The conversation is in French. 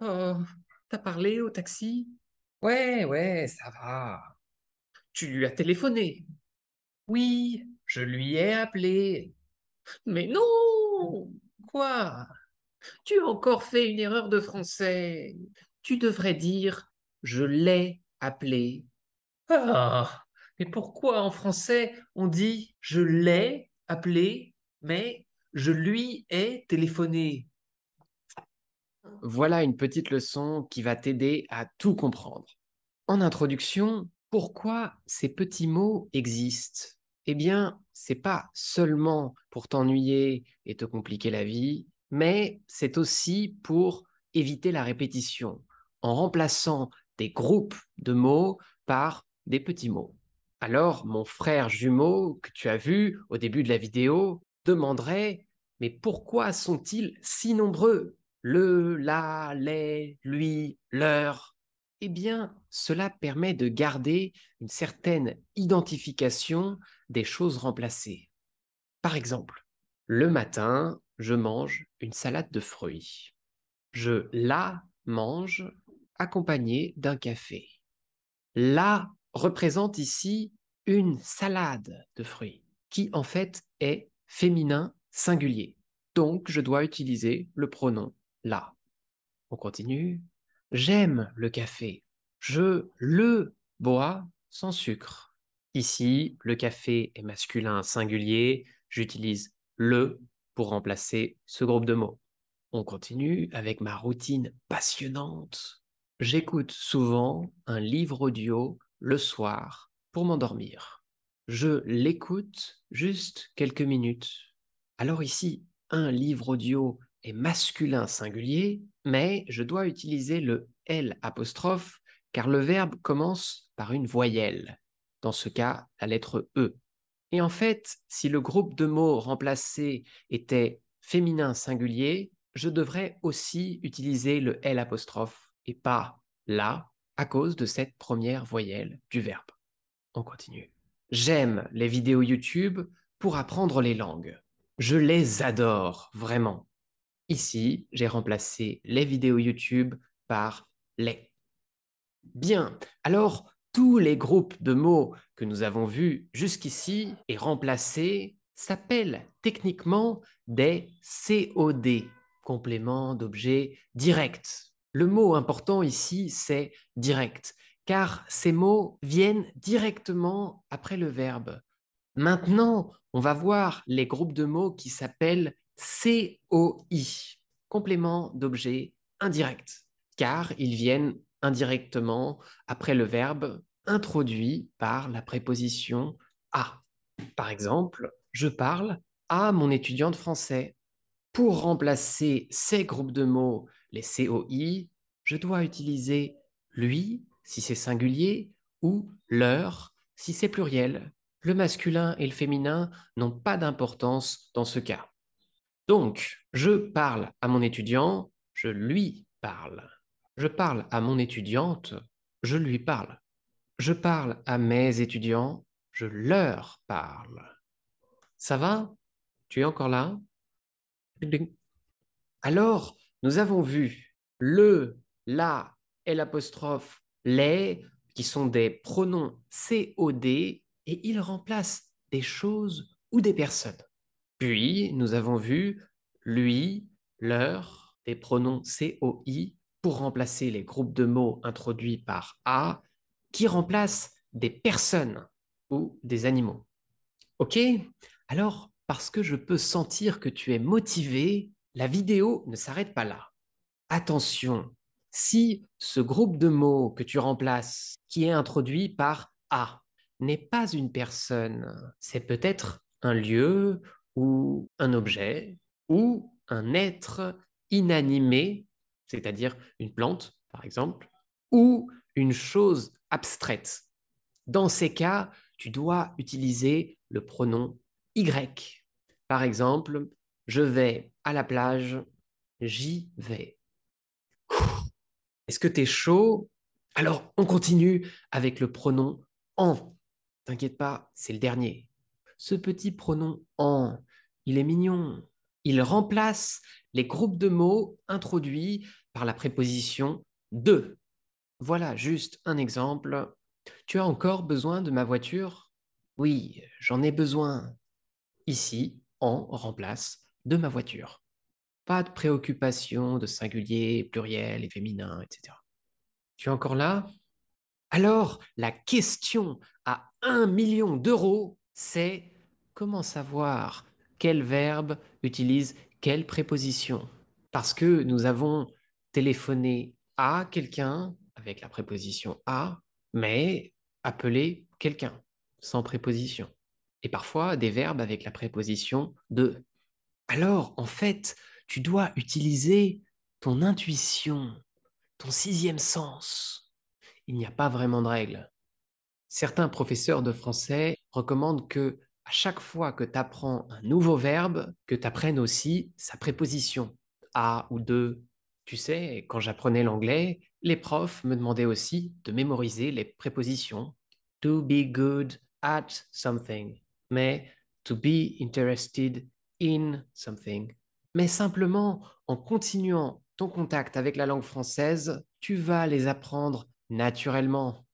Oh, oh, t'as parlé au taxi Ouais, ouais, ça va. Tu lui as téléphoné Oui, je lui ai appelé. Mais non Quoi Tu as encore fait une erreur de français. Tu devrais dire je l'ai appelé. Ah Mais pourquoi en français on dit je l'ai appelé, mais je lui ai téléphoné voilà une petite leçon qui va t'aider à tout comprendre. En introduction, pourquoi ces petits mots existent Eh bien, c'est pas seulement pour t'ennuyer et te compliquer la vie, mais c'est aussi pour éviter la répétition en remplaçant des groupes de mots par des petits mots. Alors, mon frère jumeau que tu as vu au début de la vidéo demanderait Mais pourquoi sont-ils si nombreux le, la, les, lui, leur, eh bien, cela permet de garder une certaine identification des choses remplacées. Par exemple, le matin, je mange une salade de fruits. Je la mange accompagnée d'un café. La représente ici une salade de fruits, qui en fait est féminin singulier. Donc, je dois utiliser le pronom là. On continue. J'aime le café. Je le bois sans sucre. Ici, le café est masculin singulier. J'utilise le pour remplacer ce groupe de mots. On continue avec ma routine passionnante. J'écoute souvent un livre audio le soir pour m'endormir. Je l'écoute juste quelques minutes. Alors ici, un livre audio est masculin singulier, mais je dois utiliser le L apostrophe car le verbe commence par une voyelle, dans ce cas la lettre E. Et en fait, si le groupe de mots remplacé était féminin singulier, je devrais aussi utiliser le L apostrophe et pas la à cause de cette première voyelle du verbe. On continue. J'aime les vidéos YouTube pour apprendre les langues. Je les adore, vraiment. Ici, j'ai remplacé les vidéos YouTube par les. Bien, alors tous les groupes de mots que nous avons vus jusqu'ici et remplacés s'appellent techniquement des COD, compléments d'objet direct. Le mot important ici, c'est direct, car ces mots viennent directement après le verbe. Maintenant, on va voir les groupes de mots qui s'appellent COI, complément d'objet indirect, car ils viennent indirectement après le verbe introduit par la préposition à. Par exemple, je parle à mon étudiant de français. Pour remplacer ces groupes de mots, les COI, je dois utiliser lui si c'est singulier ou leur si c'est pluriel. Le masculin et le féminin n'ont pas d'importance dans ce cas. Donc, je parle à mon étudiant, je lui parle. Je parle à mon étudiante, je lui parle. Je parle à mes étudiants, je leur parle. Ça va Tu es encore là Alors, nous avons vu le, la et l'apostrophe les qui sont des pronoms COD et ils remplacent des choses ou des personnes. Puis, nous avons vu lui, leur, des pronoms COI pour remplacer les groupes de mots introduits par A qui remplacent des personnes ou des animaux. Ok Alors, parce que je peux sentir que tu es motivé, la vidéo ne s'arrête pas là. Attention, si ce groupe de mots que tu remplaces, qui est introduit par A, n'est pas une personne, c'est peut-être un lieu ou un objet ou un être inanimé, c'est-à-dire une plante, par exemple, ou une chose abstraite. Dans ces cas, tu dois utiliser le pronom Y. Par exemple, je vais à la plage, j'y vais. Est-ce que tu es chaud Alors, on continue avec le pronom en. T'inquiète pas, c'est le dernier ce petit pronom en. Il est mignon. Il remplace les groupes de mots introduits par la préposition de. Voilà juste un exemple. Tu as encore besoin de ma voiture Oui, j'en ai besoin. Ici, en remplace de ma voiture. Pas de préoccupation de singulier, pluriel et féminin, etc. Tu es encore là Alors, la question à un million d'euros, c'est comment savoir quel verbe utilise quelle préposition Parce que nous avons téléphoné à quelqu'un avec la préposition à, mais appelé quelqu'un sans préposition. Et parfois des verbes avec la préposition de. Alors, en fait, tu dois utiliser ton intuition, ton sixième sens. Il n'y a pas vraiment de règle. Certains professeurs de français recommandent que à chaque fois que tu apprends un nouveau verbe, que tu apprennes aussi sa préposition, à ou de. Tu sais, quand j'apprenais l'anglais, les profs me demandaient aussi de mémoriser les prépositions to be good at something, mais to be interested in something. Mais simplement, en continuant ton contact avec la langue française, tu vas les apprendre naturellement.